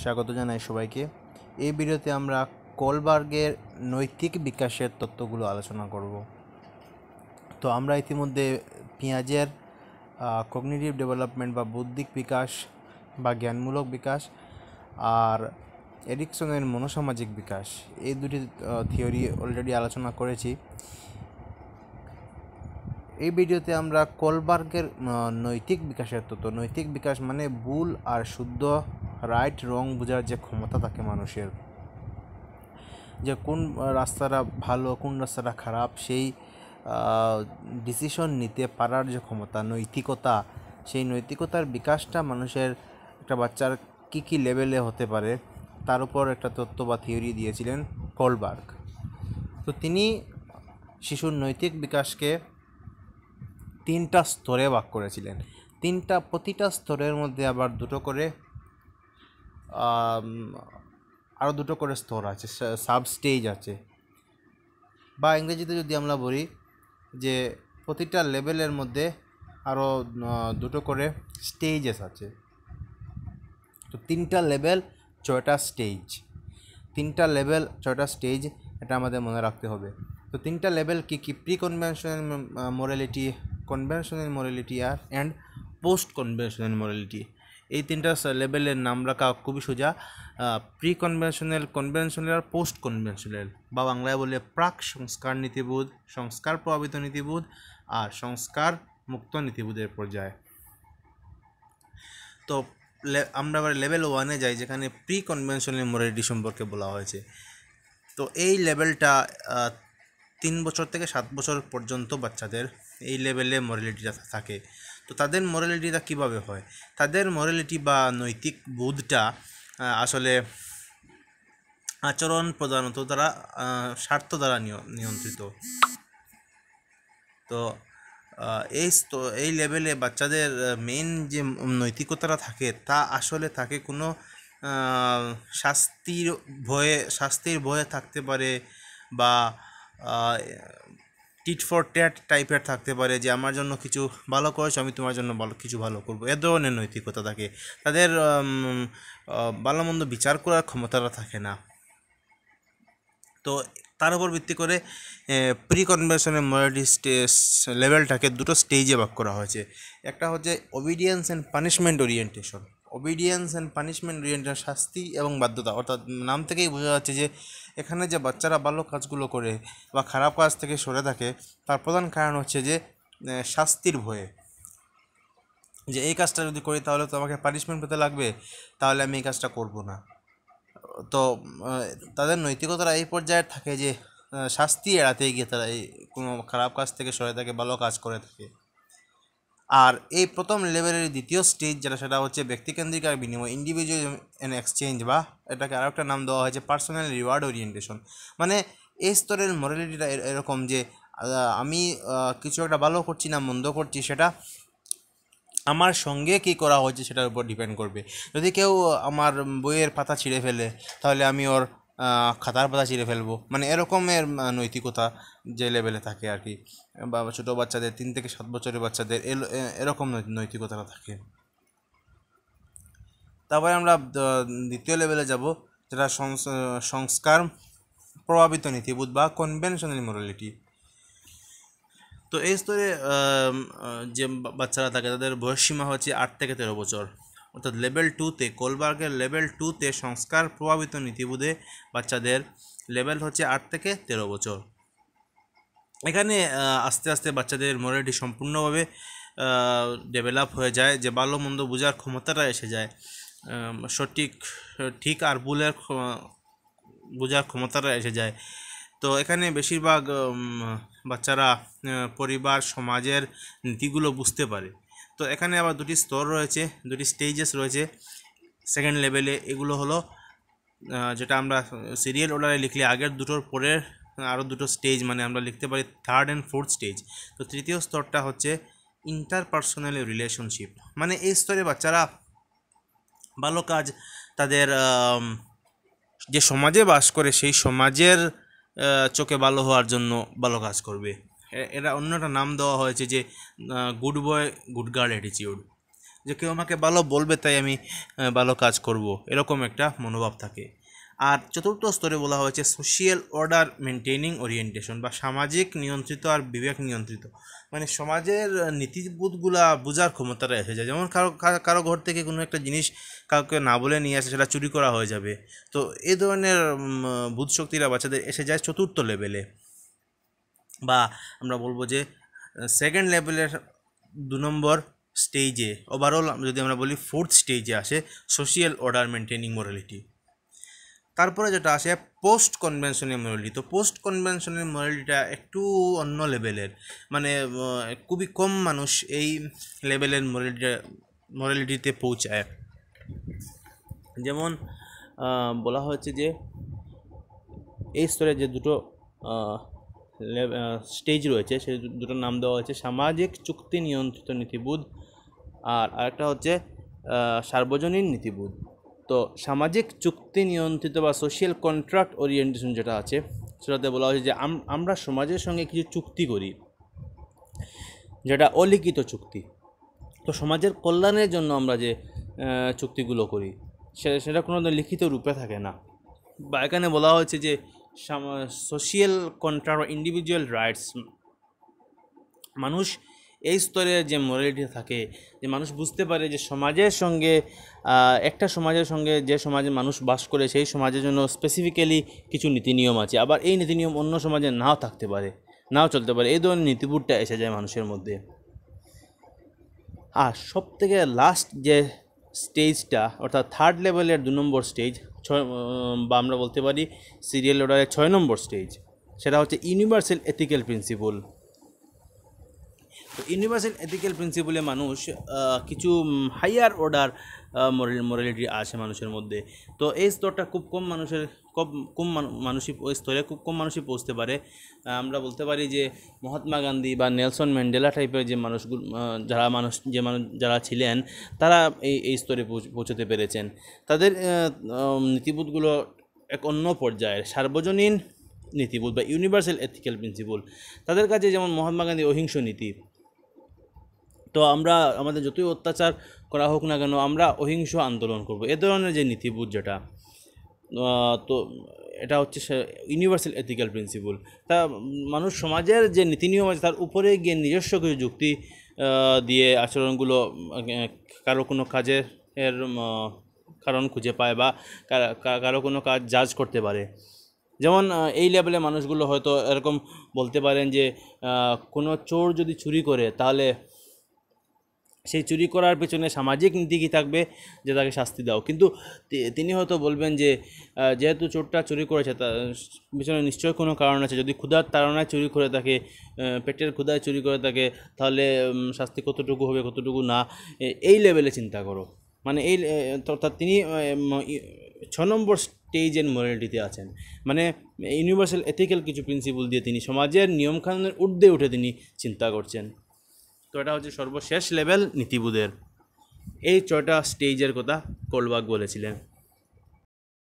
স্বাগত জানাই সবাইকে এই ভিডিওতে আমরা কলবার্গের নৈতিক বিকাশের তত্ত্বগুলো আলোচনা করব তো আমরা ইতিমধ্যে পেঁয়াজের কগনিটিভ ডেভেলপমেন্ট বা বৌদ্ধিক বিকাশ বা জ্ঞানমূলক বিকাশ আর এরিকসনের মনোসামাজিক বিকাশ এই দুটি থিওরি অলরেডি আলোচনা করেছি এই ভিডিওতে আমরা কলবার্গের নৈতিক বিকাশের তত্ত্ব নৈতিক বিকাশ মানে ভুল আর শুদ্ধ রাইট রং বোঝার যে ক্ষমতা থাকে মানুষের যে কোন রাস্তাটা ভালো কোন রাস্তাটা খারাপ সেই ডিসিশন নিতে পারার যে ক্ষমতা নৈতিকতা সেই নৈতিকতার বিকাশটা মানুষের একটা বাচ্চার কী কী লেভেলে হতে পারে তার উপর একটা তত্ত্ব বা থিওরি দিয়েছিলেন কলবার্গ তো তিনি শিশুর নৈতিক বিকাশকে তিনটা স্তরে ভাগ করেছিলেন তিনটা প্রতিটা স্তরের মধ্যে আবার দুটো করে আরও দুটো করে স্তর আছে সাব স্টেজ আছে বা ইংরেজিতে যদি আমরা বলি যে প্রতিটা লেভেলের মধ্যে আরও দুটো করে স্টেজেস আছে তো তিনটা লেভেল ছয়টা স্টেজ তিনটা লেভেল ছয়টা স্টেজ এটা আমাদের মনে রাখতে হবে তো তিনটা লেভেল কী কী pre conventional morality conventional morality আর অ্যান্ড পোস্ট কনভেনশনাল মোরালিটি এই তিনটা লেভেলের নাম রাখা খুবই সোজা প্রি কনভেনশনাল কনভেনশনাল আর পোস্ট কনভেনশনাল বা বাংলায় বলে প্রাক সংস্কার নীতিবোধ সংস্কার প্রভাবিত নীতিবোধ আর সংস্কার মুক্ত নীতিবোধের পর্যায়ে তো আমরা আবার লেভেল ওয়ানে যাই যেখানে প্রি কনভেনশনাল মোরালিটি সম্পর্কে বলা হয়েছে তো এই লেভেলটা তিন বছর থেকে সাত বছর পর্যন্ত বাচ্চাদের এই লেভেলে মোরালিটিটা থাকে তো তাদের মরালিটিটা কিভাবে হয় তাদের মরালিটি বা নৈতিক বোধটা আসলে আচরণ প্রধানত তারা স্বার্থ দ্বারা নিয়ন্ত্রিত তো এই এই লেভেলে বাচ্চাদের মেন যে নৈতিকতাটা থাকে তা আসলে তাকে কোনো শাস্তির ভয়ে শাস্তির ভয়ে থাকতে পারে বা টিট ফর ট্যাট টাইপের থাকতে পারে যে আমার জন্য কিছু ভালো করেছো আমি তোমার জন্য ভালো কিছু ভালো করবো এ ধরনের নৈতিকতা থাকে তাদের ভালো মন্দ বিচার করার ক্ষমতাটা থাকে না তো তার উপর ভিত্তি করে প্রি কনভেনশনের মরালিটি লেভেলটাকে দুটো স্টেজে ভাগ করা হয়েছে একটা হচ্ছে obedience and punishment orientation obedience and punishment রিয়েন্টার শাস্তি এবং বাধ্যতা অর্থাৎ নাম থেকেই বোঝা যাচ্ছে যে এখানে যে বাচ্চারা ভালো কাজগুলো করে বা খারাপ কাজ থেকে সরে থাকে তার প্রধান কারণ হচ্ছে যে শাস্তির ভয়ে যে এই কাজটা যদি করি তাহলে তো আমাকে পানিশমেন্ট পেতে লাগবে তাহলে আমি এই কাজটা করব না তো তাদের নৈতিকতারা এই পর্যায়ে থাকে যে শাস্তি এড়াতে গিয়ে তারা এই কোনো খারাপ কাজ থেকে সরে থাকে ভালো কাজ করে থাকে আর এই প্রথম লেভেলের দ্বিতীয় স্টেজ যেটা সেটা হচ্ছে ব্যক্তিকেন্দ্রিক আর বিনিময় ইন্ডিভিজুয়াল অ্যান্ড এক্সচেঞ্জ বা এটাকে আরও একটা নাম দেওয়া হয়েছে পার্সোনাল রিওয়ার্ড ওরিয়েন্টেশন মানে এই স্তরের মরালিটিটা এরকম যে আমি কিছু একটা ভালো করছি না মন্দ করছি সেটা আমার সঙ্গে কি করা হয়েছে সেটার উপর ডিপেন্ড করবে যদি কেউ আমার বইয়ের পাতা ছিঁড়ে ফেলে তাহলে আমি ওর খাতার পাতা চিরে ফেলবো মানে এরকমের নৈতিকতা যে লেভেলে থাকে আর কি বা ছোটো বাচ্চাদের তিন থেকে সাত বছরের বাচ্চাদের এরকম নৈতিকতাটা থাকে তারপরে আমরা দ্বিতীয় লেভেলে যাব যেটা সংস্কার প্রভাবিত নীতিবোধ বা কনভেনশনাল মোরালিটি তো এই স্তরে যে বাচ্চারা থাকে তাদের বয়সসীমা হচ্ছে আট থেকে তেরো বছর অর্থাৎ লেভেল টুতে কোলবার্গের লেভেল টুতে সংস্কার প্রভাবিত নীতিবোধে বাচ্চাদের লেভেল হচ্ছে আট থেকে তেরো বছর এখানে আস্তে আস্তে বাচ্চাদের মোরালিটি সম্পূর্ণভাবে ডেভেলপ হয়ে যায় যে ভালো মন্দ বোঝার ক্ষমতাটা এসে যায় সঠিক ঠিক আর ভুলের বোঝার ক্ষমতাটা এসে যায় তো এখানে বেশিরভাগ বাচ্চারা পরিবার সমাজের নীতিগুলো বুঝতে পারে তো এখানে আবার দুটি স্তর রয়েছে দুটি স্টেজেস রয়েছে সেকেন্ড লেভেলে এগুলো হলো যেটা আমরা সিরিয়াল অর্ডারে লিখলে আগের দুটোর পরের আরও দুটো স্টেজ মানে আমরা লিখতে পারি থার্ড অ্যান্ড ফোর্থ স্টেজ তো তৃতীয় স্তরটা হচ্ছে ইন্টারপার্সোনাল রিলেশনশিপ মানে এই স্তরে বাচ্চারা ভালো কাজ তাদের যে সমাজে বাস করে সেই সমাজের চোখে ভালো হওয়ার জন্য ভালো কাজ করবে এরা অন্য একটা নাম দেওয়া হয়েছে যে গুড বয় গুড গার্ল অ্যাটিচিউড যে কেউ আমাকে ভালো বলবে তাই আমি ভালো কাজ করব এরকম একটা মনোভাব থাকে আর চতুর্থ স্তরে বলা হয়েছে সোশিয়াল অর্ডার মেনটেনিং ওরিয়েন্টেশন বা সামাজিক নিয়ন্ত্রিত আর বিবেক নিয়ন্ত্রিত মানে সমাজের নীতিবোধগুলা বোঝার ক্ষমতাটা এসে যায় যেমন কারো কারো ঘর থেকে কোনো একটা জিনিস কাউকে না বলে নিয়ে আসে সেটা চুরি করা হয়ে যাবে তো এই ধরনের বোধশক্তিরা বাচ্চাদের এসে যায় চতুর্থ লেভেলে বা আমরা বলবো যে সেকেন্ড লেভেলের দু নম্বর স্টেজে ওভারঅল যদি আমরা বলি ফোর্থ স্টেজে আসে সোশিয়াল অর্ডার মেনটেনিং মোরালিটি তারপরে যেটা আসে পোস্ট কনভেনশনের মোরালিটি তো পোস্ট কনভেনশনের মোরালিটিটা একটু অন্য লেভেলের মানে খুবই কম মানুষ এই লেভেলের মোরালিটি মোরালিটিতে পৌঁছায় যেমন বলা হয়েছে যে এই স্তরে যে দুটো স্টেজ রয়েছে সে দুটোর নাম দেওয়া হয়েছে সামাজিক চুক্তি নিয়ন্ত্রিত নীতিবোধ আর আরেকটা হচ্ছে সার্বজনীন নীতিবোধ তো সামাজিক চুক্তি নিয়ন্ত্রিত বা সোশ্যাল কন্ট্রাক্ট ওরিয়েন্টেশন যেটা আছে সেটাতে বলা হয়েছে যে আমরা সমাজের সঙ্গে কিছু চুক্তি করি যেটা অলিখিত চুক্তি তো সমাজের কল্যাণের জন্য আমরা যে চুক্তিগুলো করি সেটা কোনো লিখিত রূপে থাকে না বা এখানে বলা হয়েছে যে সোশিয়াল কন্ট্রা ইন্ডিভিজুয়াল রাইটস মানুষ এই স্তরে যে মোরালিটি থাকে যে মানুষ বুঝতে পারে যে সমাজের সঙ্গে একটা সমাজের সঙ্গে যে সমাজে মানুষ বাস করে সেই সমাজের জন্য স্পেসিফিক্যালি কিছু নীতি নিয়ম আছে আবার এই নীতি নিয়ম অন্য সমাজে নাও থাকতে পারে নাও চলতে পারে এই ধরনের নীতিবোধটা এসে যায় মানুষের মধ্যে আর সব থেকে লাস্ট যে স্টেজটা অর্থাৎ থার্ড লেভেলের দু নম্বর স্টেজ ছয় বা আমরা বলতে পারি সিরিয়াল অর্ডারের ছয় নম্বর স্টেজ সেটা হচ্ছে ইউনিভার্সাল এথিক্যাল প্রিন্সিপল তো ইউনিভার্সাল এথিক্যাল প্রিন্সিপলে মানুষ কিছু হাইয়ার অর্ডার মরালিটি আসে মানুষের মধ্যে তো এই স্তরটা খুব কম মানুষের কম কম মানুষই ওই স্তরে খুব কম মানুষই পৌঁছতে পারে আমরা বলতে পারি যে মহাত্মা গান্ধী বা নেলসন ম্যান্ডেলা টাইপের যে মানুষগুলো যারা মানুষ যে মানুষ যারা ছিলেন তারা এই এই স্তরে পৌঁছতে পেরেছেন তাদের নীতিবোধগুলো এক অন্য পর্যায়ের সার্বজনীন নীতিবোধ বা ইউনিভার্সাল এথিক্যাল প্রিন্সিপল তাদের কাছে যেমন মহাত্মা গান্ধী অহিংস নীতি তো আমরা আমাদের যতই অত্যাচার করা হোক না কেন আমরা অহিংস আন্দোলন করব এ ধরনের যে নীতিবোধ যেটা তো এটা হচ্ছে ইউনিভার্সাল এথিক্যাল প্রিন্সিপল তা মানুষ সমাজের যে নীতি নিয়ম আছে তার উপরে গিয়ে নিজস্ব কিছু যুক্তি দিয়ে আচরণগুলো কারো কোনো কাজের এর কারণ খুঁজে পায় বা কারো কোনো কাজ জাজ করতে পারে যেমন এই লেভেলে মানুষগুলো হয়তো এরকম বলতে পারেন যে কোনো চোর যদি চুরি করে তাহলে সেই চুরি করার পেছনে সামাজিক নীতি কী থাকবে যে তাকে শাস্তি দাও কিন্তু তিনি হয়তো বলবেন যে যেহেতু চোরটা চুরি করেছে তার পিছনে নিশ্চয়ই কোনো কারণ আছে যদি ক্ষুধার তাড়নায় চুরি করে থাকে পেটের ক্ষুধায় চুরি করে থাকে তাহলে শাস্তি কতটুকু হবে কতটুকু না এই লেভেলে চিন্তা করো মানে এই অর্থাৎ তিনি ছ নম্বর স্টেজ অ্যান্ড মরালিটিতে আছেন মানে ইউনিভার্সাল এথিক্যাল কিছু প্রিন্সিপাল দিয়ে তিনি সমাজের নিয়মকানুনের ঊর্ধ্বে উঠে তিনি চিন্তা করছেন তো এটা হচ্ছে সর্বশেষ লেভেল নীতিবোধের এই ছয়টা স্টেজের কথা কোলবাগ বলেছিলেন